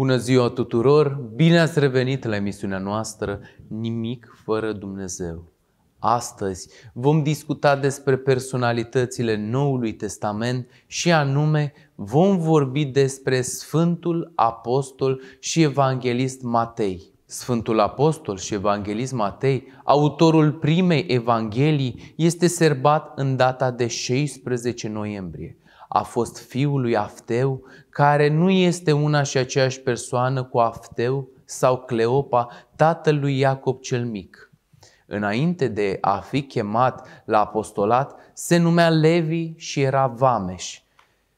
Bună ziua tuturor! Bine ați revenit la emisiunea noastră Nimic fără Dumnezeu. Astăzi vom discuta despre personalitățile Noului Testament și anume vom vorbi despre Sfântul Apostol și Evanghelist Matei. Sfântul Apostol și Evanghelist Matei, autorul primei Evanghelii, este serbat în data de 16 noiembrie a fost fiul lui Afteu, care nu este una și aceeași persoană cu Afteu sau Cleopa, tatăl lui Iacob cel Mic. Înainte de a fi chemat la apostolat, se numea Levi și era Vameș.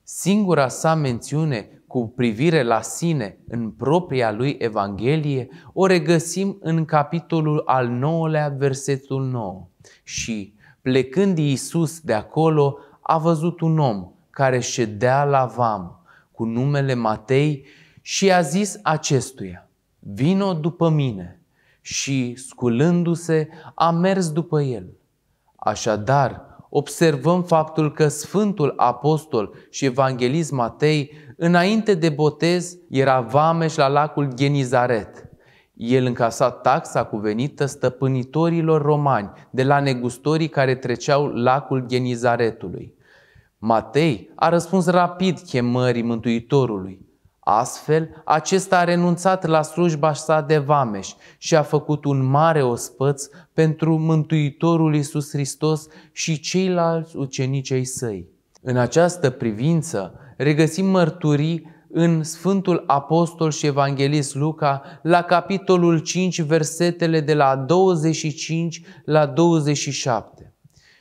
Singura sa mențiune cu privire la sine în propria lui Evanghelie o regăsim în capitolul al 9-lea, versetul 9. Și, plecând Iisus de acolo, a văzut un om care ședea la vam cu numele Matei și a zis acestuia, vino după mine și, sculându-se, a mers după el. Așadar, observăm faptul că Sfântul Apostol și Evanghelist Matei, înainte de botez, era vameș la lacul Genizaret. El încasa taxa cuvenită stăpânitorilor romani de la negustorii care treceau lacul Genizaretului. Matei a răspuns rapid chemării Mântuitorului. Astfel, acesta a renunțat la slujba sa de vameș și a făcut un mare ospăț pentru Mântuitorul Iisus Hristos și ceilalți ucenicei săi. În această privință, regăsim mărturii în Sfântul Apostol și Evanghelist Luca, la capitolul 5, versetele de la 25 la 27.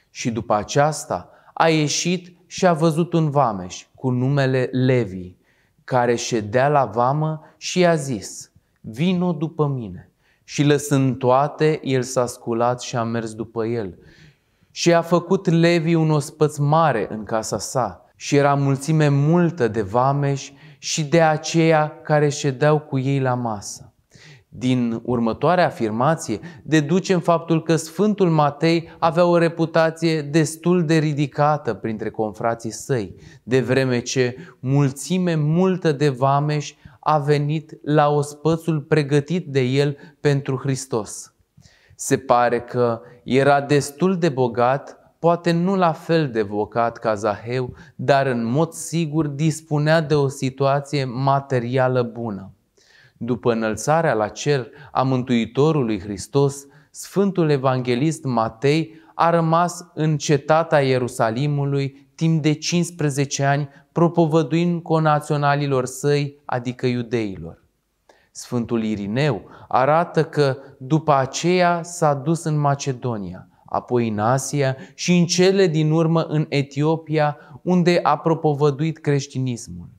Și după aceasta a ieșit și a văzut un vameș cu numele Levi, care ședea la vamă și i-a zis, vino după mine. Și lăsând toate, el s-a sculat și a mers după el. Și a făcut Levi un ospăț mare în casa sa și era mulțime multă de vameși și de aceia care ședeau cu ei la masă. Din următoarea afirmație deducem faptul că Sfântul Matei avea o reputație destul de ridicată printre confrații săi, de vreme ce mulțime multă de vameși a venit la ospățul pregătit de el pentru Hristos. Se pare că era destul de bogat, poate nu la fel de bogat ca Zaheu, dar în mod sigur dispunea de o situație materială bună. După înălțarea la cer a Mântuitorului Hristos, Sfântul Evanghelist Matei a rămas în cetatea Ierusalimului timp de 15 ani, propovăduind conaționalilor săi, adică iudeilor. Sfântul Irineu arată că după aceea s-a dus în Macedonia, apoi în Asia și în cele din urmă în Etiopia, unde a propovăduit creștinismul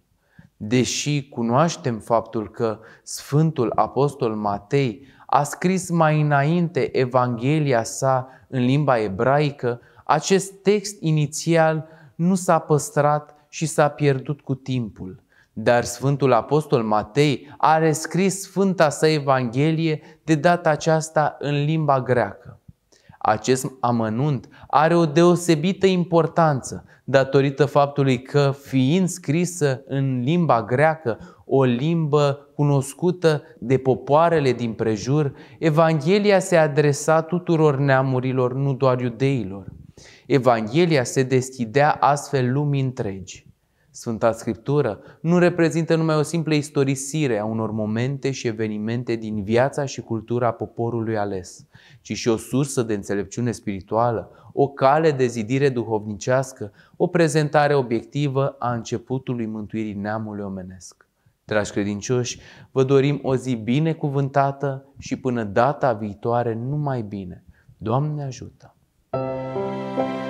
deși cunoaștem faptul că Sfântul Apostol Matei a scris mai înainte Evanghelia sa în limba ebraică, acest text inițial nu s-a păstrat și s-a pierdut cu timpul. Dar Sfântul Apostol Matei a rescris Sfânta sa Evanghelie de data aceasta în limba greacă. Acest amănunt are o deosebită importanță datorită faptului că, fiind scrisă în limba greacă, o limbă cunoscută de popoarele din prejur, Evanghelia se adresa tuturor neamurilor, nu doar iudeilor. Evanghelia se deschidea astfel lumii întregi. Sfânta Scriptură nu reprezintă numai o simplă istorisire a unor momente și evenimente din viața și cultura poporului ales, ci și o sursă de înțelepciune spirituală, o cale de zidire duhovnicească, o prezentare obiectivă a începutului mântuirii neamului omenesc. Dragi credincioși, vă dorim o zi binecuvântată și până data viitoare numai bine. Doamne ajută! Thank you.